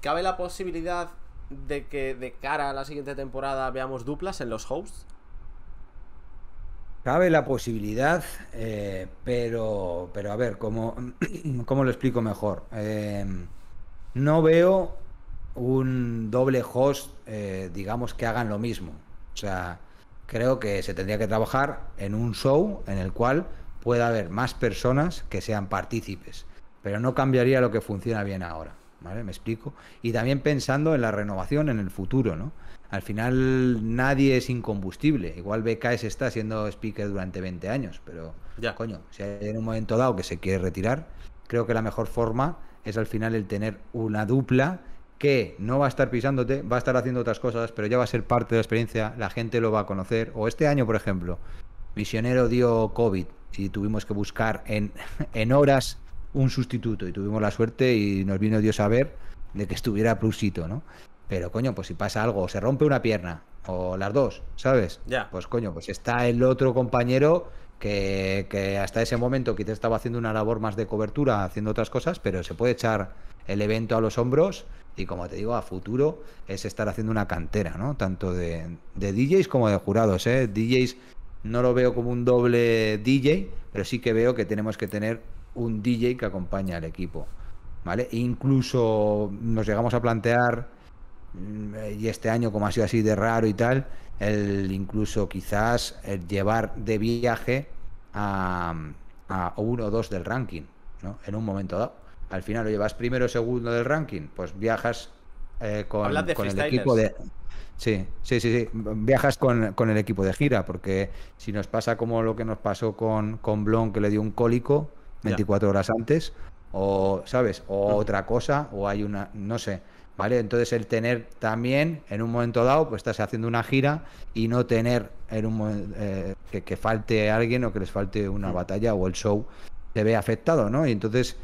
¿Cabe la posibilidad de que de cara a la siguiente temporada veamos duplas en los hosts? Cabe la posibilidad, eh, pero, pero a ver, ¿cómo, lo explico mejor? Eh, no veo un doble host, eh, digamos, que hagan lo mismo. O sea, creo que se tendría que trabajar en un show en el cual pueda haber más personas que sean partícipes, pero no cambiaría lo que funciona bien ahora. ¿vale? Me explico. Y también pensando en la renovación en el futuro, ¿no? Al final nadie es incombustible. Igual BKS está siendo speaker durante 20 años, pero ya. coño, si hay en un momento dado que se quiere retirar, creo que la mejor forma es al final el tener una dupla que no va a estar pisándote, va a estar haciendo otras cosas, pero ya va a ser parte de la experiencia, la gente lo va a conocer. O este año, por ejemplo, Misionero dio COVID y tuvimos que buscar en, en horas un sustituto y tuvimos la suerte y nos vino Dios a ver de que estuviera Plusito, ¿no? Pero coño, pues si pasa algo, se rompe una pierna, o las dos, ¿sabes? Ya. Pues coño, pues está el otro compañero que, hasta ese momento quizás estaba haciendo una labor más de cobertura, haciendo otras cosas, pero se puede echar el evento a los hombros y como te digo, a futuro es estar haciendo una cantera, ¿no? Tanto de, DJs como de jurados, ¿eh? DJs no lo veo como un doble DJ, pero sí que veo que tenemos que tener un DJ que acompaña al equipo. ¿Vale? E incluso nos llegamos a plantear, mm, y este año como ha sido así de raro y tal, el incluso quizás el llevar de viaje a, uno o dos del ranking, ¿no? En un momento dado. Al final lo llevas primero o segundo del ranking, pues viajas eh, con, el equipo de... Sí, sí, sí, Viajas con, con, el equipo de gira, porque si nos pasa como lo que nos pasó con, con Blon, que le dio un cólico, 24 horas antes, o, ¿sabes? O otra cosa, o hay una, no sé. ¿Vale? Entonces el tener también en un momento dado, pues estás haciendo una gira y no tener en un eh, que, falte alguien o que les falte una mm. batalla o el show te ve afectado, ¿no? Y entonces,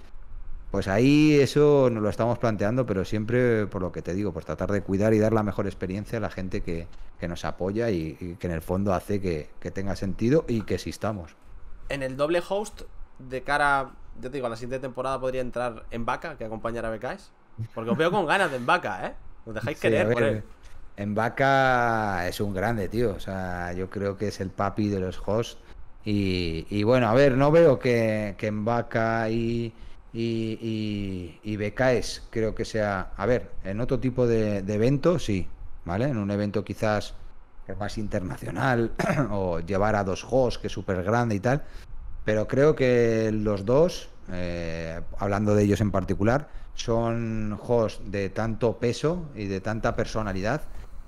pues ahí eso nos lo estamos planteando, pero siempre por lo que te digo, pues tratar de cuidar y dar la mejor experiencia a la gente que, nos apoya y, que en el fondo hace que, que tenga sentido y que existamos. En el doble host de cara, yo te digo, a la siguiente temporada podría entrar en vaca que acompañara a Becaes. Porque os veo con ganas de en vaca, ¿eh? Os dejáis querer En vaca es un grande, tío. O sea, yo creo que es el papi de los hosts. Y, bueno, a ver, no veo que, que en vaca y, y, y, creo que sea. A ver, en otro tipo de, de evento, sí, ¿vale? En un evento quizás más internacional o llevar a dos hosts que es súper grande y tal. Pero creo que los dos, eh, hablando de ellos en particular, son hosts de tanto peso y de tanta personalidad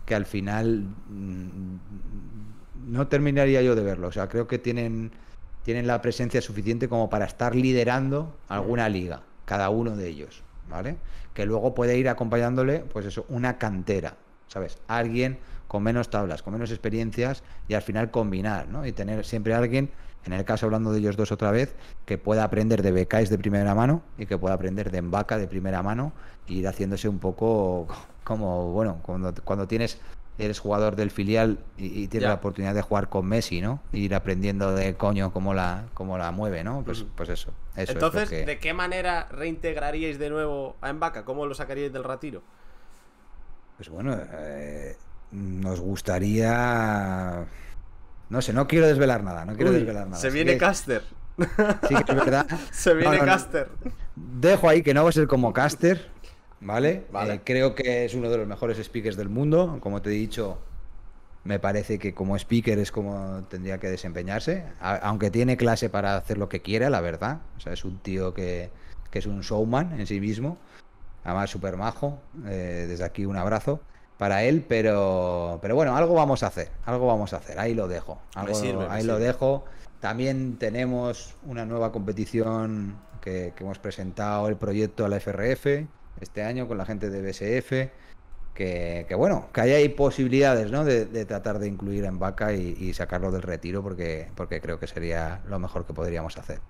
que al final mm, no terminaría yo de verlo. O sea, creo que tienen, tienen la presencia suficiente como para estar liderando alguna liga, cada uno de ellos, ¿vale? Que luego puede ir acompañándole, pues eso, una cantera ¿sabes? Alguien con menos tablas, con menos experiencias y al final combinar, ¿no? Y tener siempre alguien, en el caso hablando de ellos dos otra vez, que pueda aprender de becáis de primera mano y que pueda aprender de embaca de primera mano ir haciéndose un poco como, bueno, cuando, cuando tienes eres jugador del filial y, tienes la oportunidad de jugar con Messi, ¿no? ir aprendiendo de coño cómo la, cómo la mueve, ¿no? Pues, pues eso, Entonces, ¿de qué manera reintegraríais de nuevo a Embaca? ¿Cómo lo sacaríais del retiro? Pues bueno, eh, nos gustaría... No sé, no quiero desvelar nada, no quiero desvelar nada. Se viene Caster. Sí, que es verdad. Se viene Caster. Dejo ahí que no va a ser como Caster, ¿vale? vale. Eh, creo que es uno de los mejores speakers del mundo. Como te he dicho, me parece que como speaker es como tendría que desempeñarse. aunque tiene clase para hacer lo que quiera, la verdad. O sea, es un tío que, que es un showman en sí mismo además súper majo, eh, desde aquí un abrazo para él, pero, pero bueno, algo vamos a hacer, algo vamos a hacer, ahí lo dejo, ahí lo dejo. También tenemos una nueva competición que, hemos presentado el proyecto a la FRF este año con la gente de BSF. Que, bueno, que ahí hay posibilidades ¿no? de, tratar de incluir en vaca y, y, sacarlo del retiro porque, porque creo que sería lo mejor que podríamos hacer.